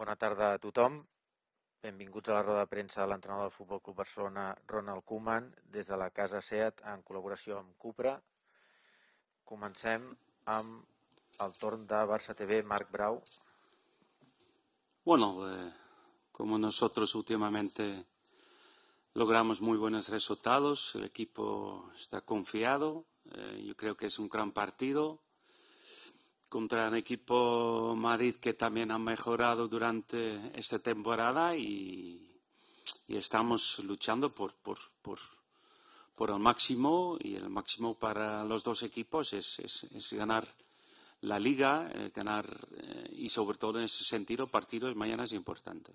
Bona tarda a tothom. Benvinguts a la roda de premsa de l'entrenador del Futbol Club Barcelona, Ronald Koeman, des de la Casa SEAT, en col·laboració amb Cupra. Comencem amb el torn de Barça TV, Marc Brau. Bueno, eh, como nosotros últimamente logramos muy buenos resultados, el equipo está confiado, eh, yo creo que es un gran partido, contra un equipo Madrid que también ha mejorado durante esta temporada y, estamos luchando por, el máximo y el máximo para los dos equipos es, ganar la liga, eh, ganar eh, y sobre todo en ese sentido partidos mañana es importante.